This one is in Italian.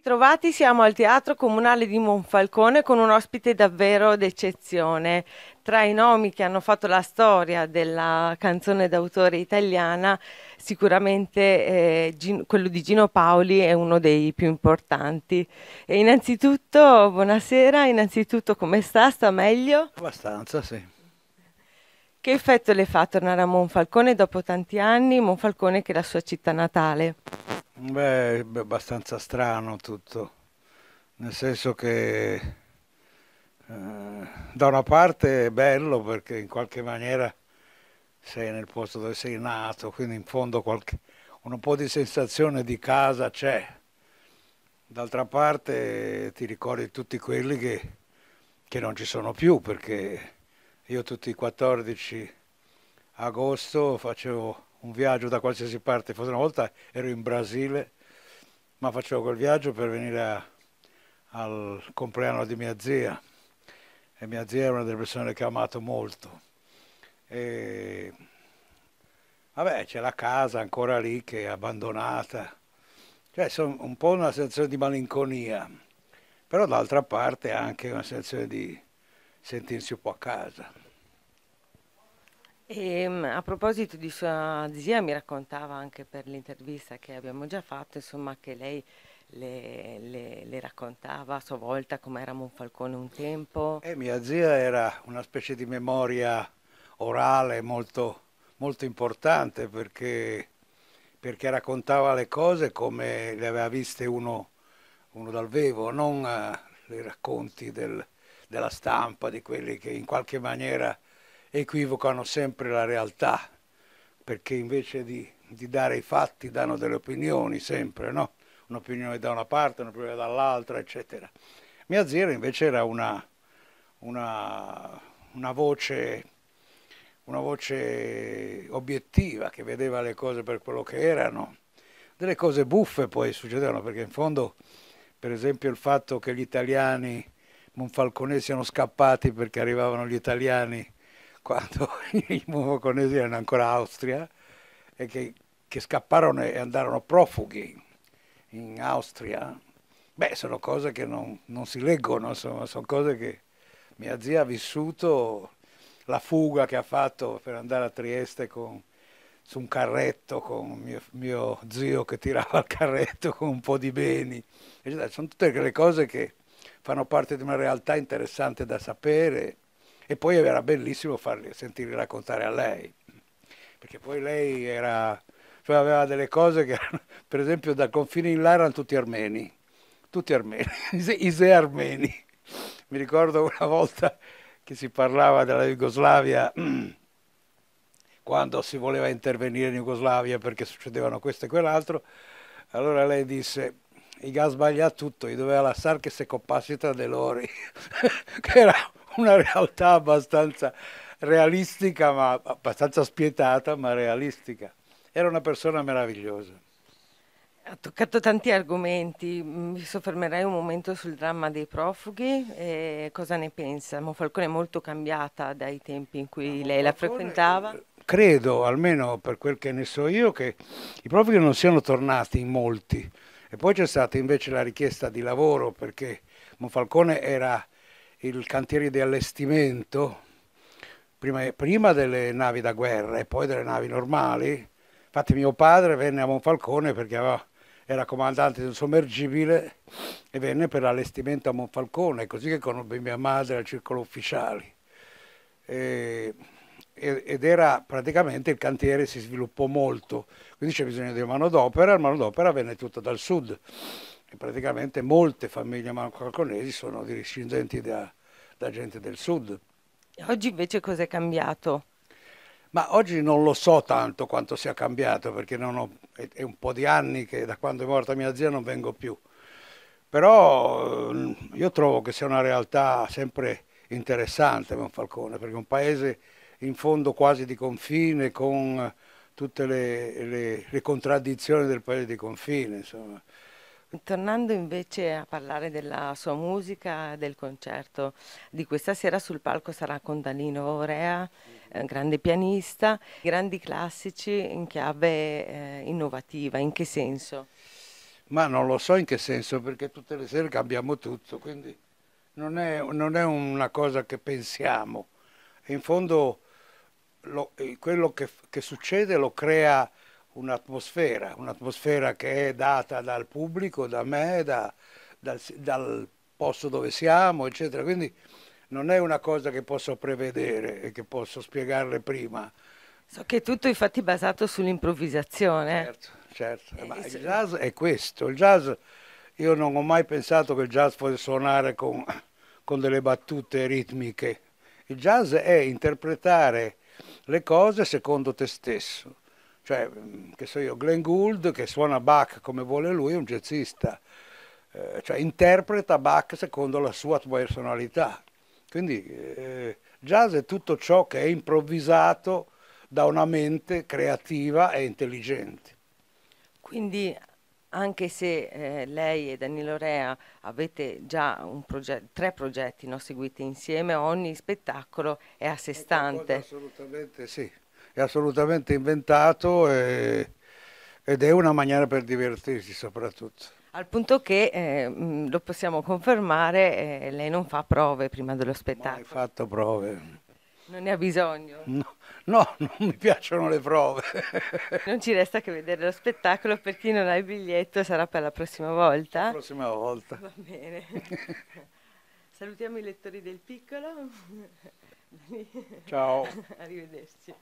Ritrovati siamo al Teatro Comunale di Monfalcone con un ospite davvero d'eccezione. Tra i nomi che hanno fatto la storia della canzone d'autore italiana, sicuramente eh, quello di Gino Paoli è uno dei più importanti. E innanzitutto, buonasera, innanzitutto come sta? Sta meglio? Abbastanza, sì. Che effetto le fa tornare a Monfalcone dopo tanti anni, Monfalcone che è la sua città natale? Beh, è abbastanza strano tutto, nel senso che eh, da una parte è bello perché in qualche maniera sei nel posto dove sei nato, quindi in fondo qualche, un po' di sensazione di casa c'è. D'altra parte ti ricordi tutti quelli che, che non ci sono più perché io tutti i 14 agosto facevo un viaggio da qualsiasi parte, forse una volta ero in Brasile, ma facevo quel viaggio per venire a, al compleanno di mia zia e mia zia era una delle persone che ho amato molto. E... Vabbè, c'è la casa ancora lì che è abbandonata, cioè sono un po' una sensazione di malinconia, però d'altra parte anche una sensazione di sentirsi un po' a casa. E, ehm, a proposito di sua zia, mi raccontava anche per l'intervista che abbiamo già fatto, insomma, che lei le, le, le, raccontava a sua volta come era Monfalcone un tempo. Eh, mia zia era una specie di memoria orale molto, molto importante perché, perché, raccontava le cose come le aveva viste uno, uno dal vivo, non uh, eh, i racconti del, della stampa, di quelli che in qualche maniera equivocano sempre la realtà, perché invece di, di dare i fatti danno delle opinioni sempre, no? un'opinione da una parte, un'opinione dall'altra, eccetera. Mia zia invece era una, una, una, voce, una voce obiettiva che vedeva le cose per quello che erano. Delle cose buffe poi succedevano, perché in fondo, per esempio, il fatto che gli italiani Monfalcone siano scappati perché arrivavano gli italiani quando i monoconesi erano ancora Austria e che, che, scapparono e andarono profughi in Austria, beh, sono cose che non, non si leggono, insomma, sono cose che mia zia ha vissuto, la fuga che ha fatto per andare a Trieste con, su un carretto con mio, mio, zio che tirava il carretto con un po' di beni, cioè, sono tutte quelle cose che fanno parte di una realtà interessante da sapere e poi era bellissimo farli, sentirli raccontare a lei, perché poi lei era, cioè aveva delle cose che per esempio dal confine in là erano tutti armeni, tutti armeni, ise armeni. Mi ricordo una volta che si parlava della Jugoslavia quando si voleva intervenire in Jugoslavia perché succedevano questo e quell'altro, allora lei disse i gas sbagliato tutto, i doveva lasciare che se coppassi tra di loro, che era una realtà abbastanza realistica, ma abbastanza spietata, ma realistica. Era una persona meravigliosa. Ha toccato tanti argomenti, mm, mi soffermerei un momento sul dramma dei profughi. E cosa ne pensa? Mo Falcone è molto cambiata dai tempi in cui no, lei la frequentava? Eh, credo, almeno per quel che ne so io, che i profughi non siano tornati in molti. E poi c'è stata invece la richiesta di lavoro perché Monfalcone era il cantiere di allestimento, prima, prima, delle navi da guerra e poi delle navi normali. Infatti mio padre venne a Monfalcone perché aveva, era comandante di un sommergibile e venne per l'allestimento a Monfalcone, così che conobbe mia madre al circolo ufficiali. E, ed era praticamente il cantiere si sviluppò molto, quindi c'è bisogno di manodopera, la manodopera venne tutta dal sud e praticamente molte famiglie manco-calconesi sono discendenti da, da gente del sud. Oggi invece cos'è cambiato? Ma oggi non lo so tanto quanto sia cambiato, perché ho, è, è, un po' di anni che da quando è morta mia zia non vengo più. Però eh, io trovo che sia una realtà sempre interessante Monfalcone, perché è un paese in fondo quasi di confine, con tutte le, le, le contraddizioni del paese di confine. Insomma. Tornando invece a parlare della sua musica, del concerto di questa sera sul palco sarà con Danilo Orea, eh, grande pianista, grandi classici in chiave eh, innovativa, in che senso? Ma non lo so in che senso, perché tutte le sere cambiamo tutto, quindi non è, non è una cosa che pensiamo. In fondo lo, eh, quello che, che succede lo crea un'atmosfera, un'atmosfera che è data dal pubblico, da me, da, dal, dal, posto dove siamo, eccetera. Quindi non è una cosa che posso prevedere e che posso spiegarle prima. So che è tutto infatti basato sull'improvvisazione. Certo, certo. Eh, Ma il jazz è questo. Il jazz, io non ho mai pensato che il jazz fosse suonare con, con delle battute ritmiche. Il jazz è interpretare le cose secondo te stesso cioè, mm, che so io, Glenn Gould che suona Bach come vuole lui è un jazzista, eh, cioè interpreta Bach secondo la sua personalità. Quindi eh, jazz è tutto ciò che è improvvisato da una mente creativa e intelligente. Quindi anche se eh, lei e Danilo Rea avete già proget tre progetti no, seguiti insieme, ogni spettacolo è a sé stante. Assolutamente sì è assolutamente inventato e, ed è una maniera per divertirsi soprattutto. Al punto che, eh, mm, lo possiamo confermare, eh, lei non fa prove prima dello spettacolo. Non hai fatto prove. Non ne ha bisogno? No, no, non mi piacciono le prove. non ci resta che vedere lo spettacolo, per chi non ha il biglietto sarà per la prossima volta. La prossima volta. Va bene. Salutiamo i lettori del piccolo. Ciao. Arrivederci.